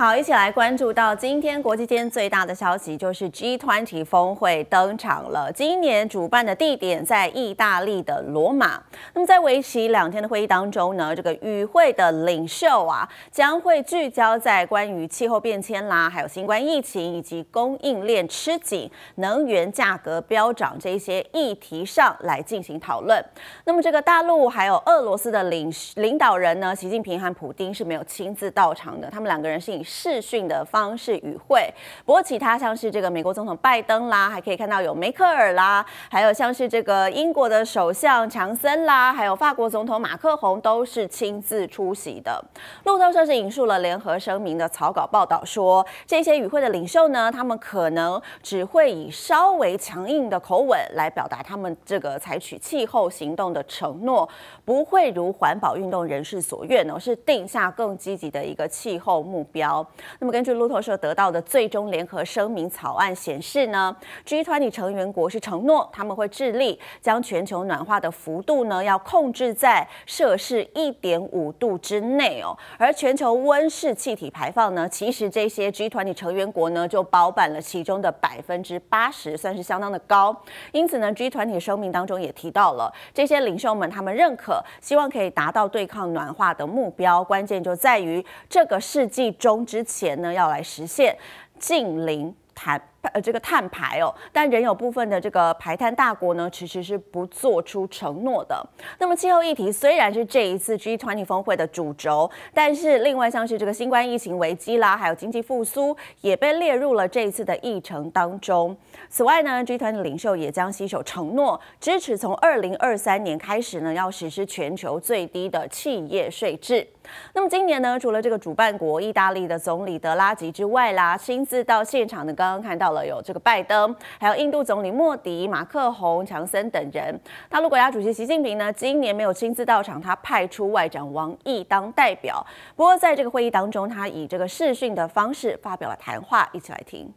好，一起来关注到今天国际间最大的消息，就是 G 团体峰会登场了。今年主办的地点在意大利的罗马。那么在为期两天的会议当中呢，这个与会的领袖啊，将会聚焦在关于气候变迁啦，还有新冠疫情以及供应链吃紧、能源价格飙涨这些议题上来进行讨论。那么这个大陆还有俄罗斯的领领导人呢，习近平和普丁是没有亲自到场的，他们两个人是以。视讯的方式与会，不过其他像是这个美国总统拜登啦，还可以看到有梅克尔啦，还有像是这个英国的首相强森啦，还有法国总统马克龙都是亲自出席的。路透社是引述了联合声明的草稿报道说，这些与会的领袖呢，他们可能只会以稍微强硬的口吻来表达他们这个采取气候行动的承诺，不会如环保运动人士所愿而是定下更积极的一个气候目标。那么，根据路透社得到的最终联合声明草案显示呢，G 团体成员国是承诺他们会致力将全球暖化的幅度呢要控制在摄氏一点五度之内哦。而全球温室气体排放呢，其实这些 G 团体成员国呢就包办了其中的百分之八十，算是相当的高。因此呢，G 团体声明当中也提到了这些领袖们，他们认可希望可以达到对抗暖化的目标。关键就在于这个世纪中。之前呢，要来实现近邻谈。呃，这个碳排哦，但仍有部分的这个排碳大国呢，迟迟是不做出承诺的。那么气候议题虽然是这一次 G20 峰会的主轴，但是另外像是这个新冠疫情危机啦，还有经济复苏，也被列入了这一次的议程当中。此外呢，G20 领袖也将携手承诺，支持从二零二三年开始呢，要实施全球最低的企业税制。那么今年呢，除了这个主办国意大利的总理德拉吉之外啦，亲自到现场的刚刚看到。了有这个拜登，还有印度总理莫迪、马克宏、强森等人。大陆国家主席习近平呢，今年没有亲自到场，他派出外长王毅当代表。不过在这个会议当中，他以这个视讯的方式发表了谈话，一起来听。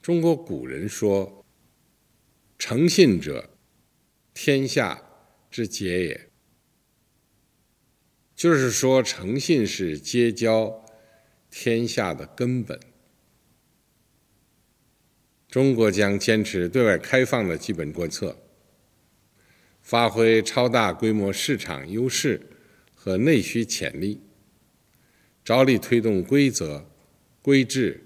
中国古人说：“诚信者，天下之结也。”就是说，诚信是结交天下的根本。中国将坚持对外开放的基本国策，发挥超大规模市场优势和内需潜力，着力推动规则、规制、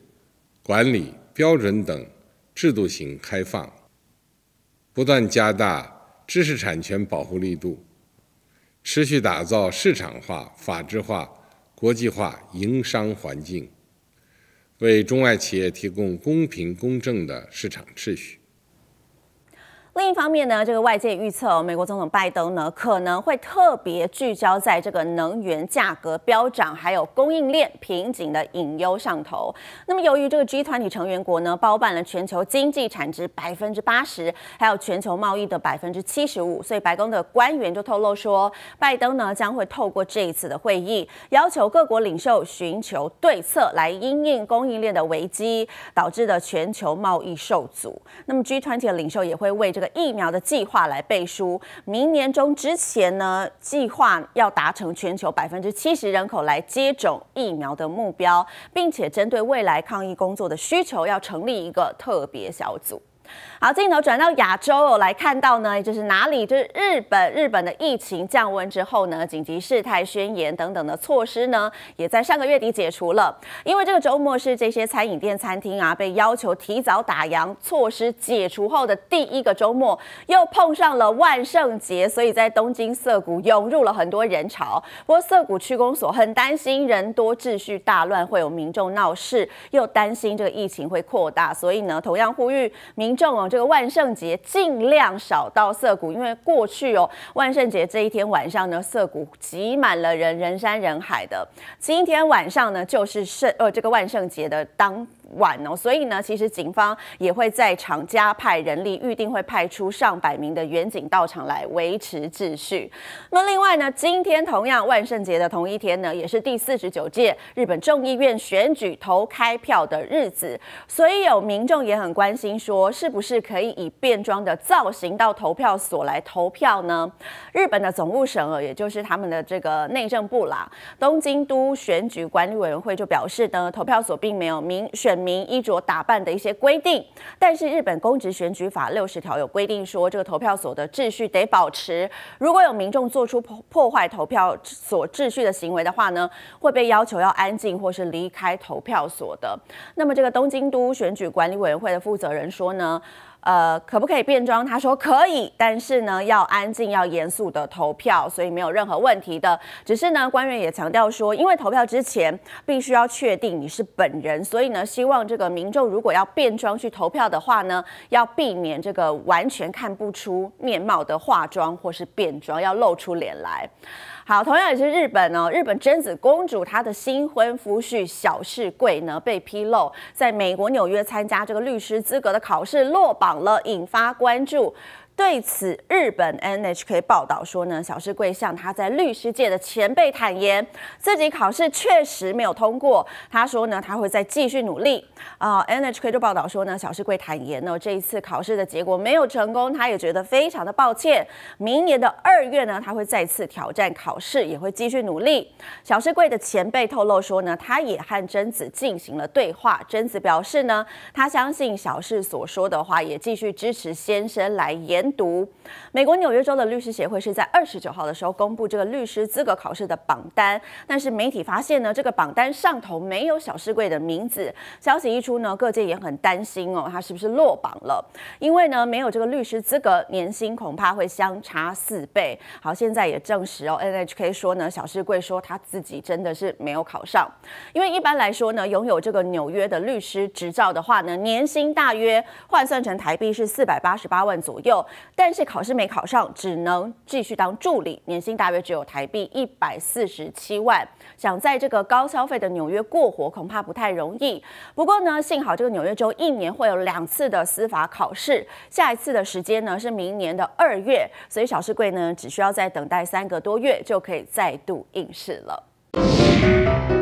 管理、标准等制度型开放，不断加大知识产权保护力度，持续打造市场化、法治化、国际化营商环境。为中外企业提供公平公正的市场秩序。另一方面呢，这个外界预测，美国总统拜登呢可能会特别聚焦在这个能源价格飙涨，还有供应链瓶颈的隐忧上头。那么，由于这个 G 团体成员国呢包办了全球经济产值百分之八十，还有全球贸易的百分之七十五，所以白宫的官员就透露说，拜登呢将会透过这一次的会议，要求各国领袖寻求对策，来因应供应链的危机导致的全球贸易受阻。那么，G 团体的领袖也会为这。疫苗的计划来背书，明年中之前呢，计划要达成全球百分之七十人口来接种疫苗的目标，并且针对未来抗疫工作的需求，要成立一个特别小组。好，镜头转到亚洲来看到呢，就是哪里？就是日本，日本的疫情降温之后呢，紧急事态宣言等等的措施呢，也在上个月底解除了。因为这个周末是这些餐饮店、餐厅啊，被要求提早打烊。措施解除后的第一个周末，又碰上了万圣节，所以在东京涩谷涌入了很多人潮。不过涩谷区公所很担心人多秩序大乱会有民众闹事，又担心这个疫情会扩大，所以呢，同样呼吁民。众哦，这个万圣节尽量少到涩谷，因为过去哦，万圣节这一天晚上呢，涩谷挤满了人，人山人海的。今天晚上呢，就是圣呃这个万圣节的当。晚哦，所以呢，其实警方也会在场加派人力，预定会派出上百名的远警到场来维持秩序。那另外呢，今天同样万圣节的同一天呢，也是第四十九届日本众议院选举投开票的日子，所以有民众也很关心说，是不是可以以变装的造型到投票所来投票呢？日本的总务省，也就是他们的这个内政部啦，东京都选举管理委员会就表示呢，投票所并没有明选。民衣着打扮的一些规定，但是日本公职选举法六十条有规定说，这个投票所的秩序得保持。如果有民众做出破破坏投票所秩序的行为的话呢，会被要求要安静或是离开投票所的。那么这个东京都选举管理委员会的负责人说呢？呃，可不可以变装？他说可以，但是呢，要安静、要严肃的投票，所以没有任何问题的。只是呢，官员也强调说，因为投票之前必须要确定你是本人，所以呢，希望这个民众如果要变装去投票的话呢，要避免这个完全看不出面貌的化妆或是变装，要露出脸来。好，同样也是日本哦，日本贞子公主她的新婚夫婿小世贵呢被披露在美国纽约参加这个律师资格的考试落榜。了，引发关注。对此，日本 NHK 报道说呢，小市贵向他在律师界的前辈坦言，自己考试确实没有通过。他说呢，他会再继续努力。啊，NHK 就报道说呢，小市贵坦言呢，这一次考试的结果没有成功，他也觉得非常的抱歉。明年的二月呢，他会再次挑战考试，也会继续努力。小市贵的前辈透露说呢，他也和贞子进行了对话。贞子表示呢，他相信小市所说的话，也继续支持先生来言。读美国纽约州的律师协会是在二十九号的时候公布这个律师资格考试的榜单，但是媒体发现呢，这个榜单上头没有小市贵的名字。消息一出呢，各界也很担心哦，他是不是落榜了？因为呢，没有这个律师资格，年薪恐怕会相差四倍。好，现在也证实哦，N H K 说呢，小市贵说他自己真的是没有考上。因为一般来说呢，拥有这个纽约的律师执照的话呢，年薪大约换算成台币是四百八十八万左右。但是考试没考上，只能继续当助理，年薪大约只有台币一百四十七万。想在这个高消费的纽约过活，恐怕不太容易。不过呢，幸好这个纽约州一年会有两次的司法考试，下一次的时间呢是明年的二月，所以小市贵呢只需要再等待三个多月，就可以再度应试了。